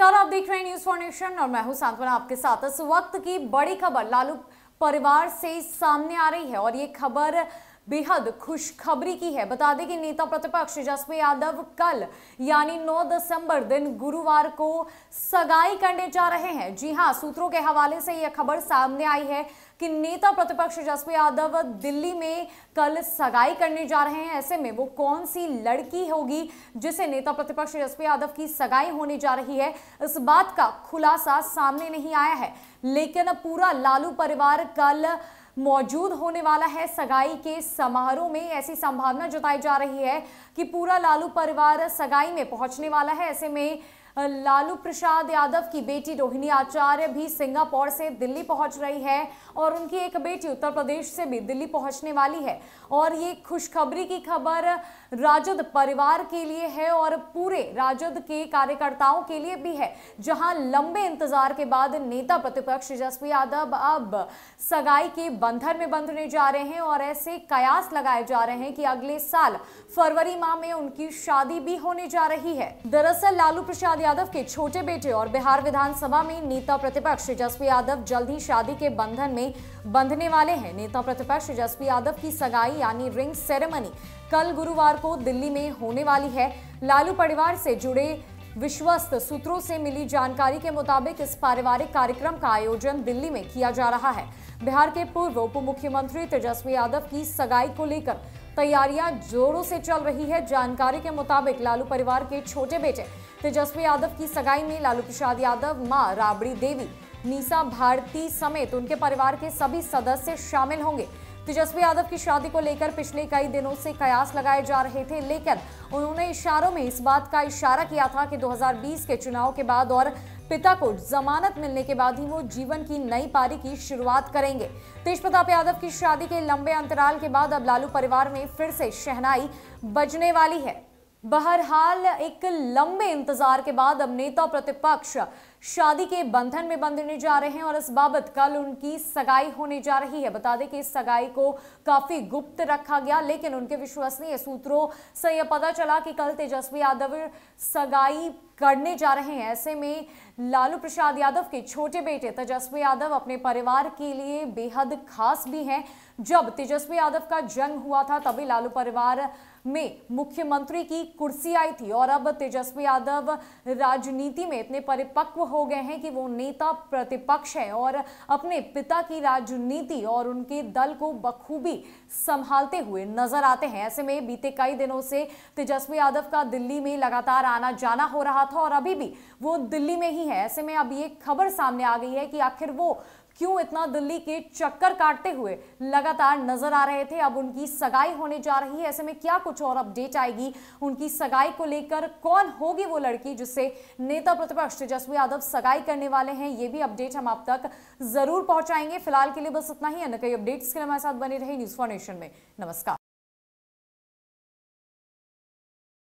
नमस्कार आप देख रहे हैं न्यूज फॉर नेशन और मैं हूं सांत्वना आपके साथ इस वक्त की बड़ी खबर लालू परिवार से सामने आ रही है और ये खबर बेहद खुशखबरी की है बता दें कि नेता प्रतिपक्ष तेजस्वी यादव कल यानी 9 दिसंबर दिन गुरुवार को सगाई करने जा रहे हैं जी हां सूत्रों के हवाले से यह खबर सामने आई है कि नेता प्रतिपक्ष तेजस्वी यादव दिल्ली में कल सगाई करने जा रहे हैं ऐसे में वो कौन सी लड़की होगी जिसे नेता प्रतिपक्ष तेजस्वी यादव की सगाई होने जा रही है इस बात का खुलासा सामने नहीं आया है लेकिन पूरा लालू परिवार कल मौजूद होने वाला है सगाई के समारोह में ऐसी संभावना जताई जा रही है कि पूरा लालू परिवार सगाई में पहुंचने वाला है ऐसे में लालू प्रसाद यादव की बेटी रोहिणी आचार्य भी सिंगापुर से दिल्ली पहुंच रही है और उनकी एक बेटी उत्तर प्रदेश से भी दिल्ली पहुंचने वाली है और ये खुशखबरी की खबर राजद परिवार के लिए है और पूरे राजद के कार्यकर्ताओं के लिए भी है जहां लंबे इंतजार के बाद नेता प्रतिपक्ष तेजस्वी यादव अब सगाई के बंधन में बंधने जा रहे हैं और ऐसे कयास लगाए जा रहे हैं कि अगले साल फरवरी माह में उनकी शादी भी होने जा रही है दरअसल लालू प्रसाद यादव के छोटे बेटे और बिहार विधानसभा में नेता प्रतिपक्ष तेजस्वी यादव जल्द ही शादी के बंधन में बंधने वाले हैं नेता प्रतिपक्ष तेजस्वी यादव की सगाई यानी रिंग सेरेमनी कल गुरुवार को दिल्ली में होने वाली है लालू परिवार से जुड़े विश्वस्त सूत्रों से मिली जानकारी के मुताबिक इस पारिवारिक कार्यक्रम का आयोजन दिल्ली में किया जा रहा है बिहार के पूर्व उप मुख्यमंत्री तेजस्वी यादव की सगाई को लेकर तैयारियां जोरों से चल रही है जानकारी के मुताबिक लालू परिवार के छोटे बेटे तेजस्वी यादव की सगाई में लालू प्रसाद यादव मां राबड़ी देवी नीसा भारती समेत उनके परिवार के सभी सदस्य शामिल होंगे तेजस्वी यादव की शादी को लेकर पिछले कई दिनों से कयास लगाए जा रहे थे लेकिन उन्होंने इशारों में इस बात का इशारा किया था कि 2020 के चुनाव के बाद और पिता को जमानत मिलने के बाद ही वो जीवन की नई पारी की शुरुआत करेंगे तेज प्रताप यादव की शादी के लंबे अंतराल के बाद अब लालू परिवार में फिर से शहनाई बजने वाली है बहरहाल एक लंबे इंतजार के बाद अब नेता प्रतिपक्ष शादी के बंधन में बंधने जा रहे हैं और इस बाबत कल उनकी सगाई होने जा रही है बता दें कि इस सगाई को काफी गुप्त रखा गया लेकिन उनके विश्वसनीय सूत्रों से यह पता चला कि कल तेजस्वी यादव सगाई करने जा रहे हैं ऐसे में लालू प्रसाद यादव के छोटे बेटे तेजस्वी यादव अपने परिवार के लिए बेहद खास भी हैं जब तेजस्वी यादव का जन्म हुआ था तभी लालू परिवार में मुख्यमंत्री की कुर्सी आई थी और अब तेजस्वी यादव राजनीति में इतने परिपक्व हो गए हैं कि वो नेता प्रतिपक्ष हैं और अपने पिता की राजनीति और उनके दल को बखूबी संभालते हुए नजर आते हैं ऐसे में बीते कई दिनों से तेजस्वी यादव का दिल्ली में लगातार आना जाना हो रहा था और अभी भी वो दिल्ली में ही है ऐसे में अब ये खबर सामने आ गई है कि आखिर वो क्यों इतना दिल्ली के चक्कर काटते हुए लगातार नजर आ रहे थे अब उनकी सगाई होने जा रही है ऐसे में क्या कुछ और अपडेट आएगी उनकी सगाई को लेकर कौन होगी वो लड़की जिससे नेता प्रतिपक्ष तेजस्वी यादव सगाई करने वाले हैं ये भी अपडेट हम आप तक जरूर पहुंचाएंगे फिलहाल के लिए बस इतना ही अन्य कई अपडेट्स के लिए हमारे साथ बने रहे न्यूज फॉर नेशन में नमस्कार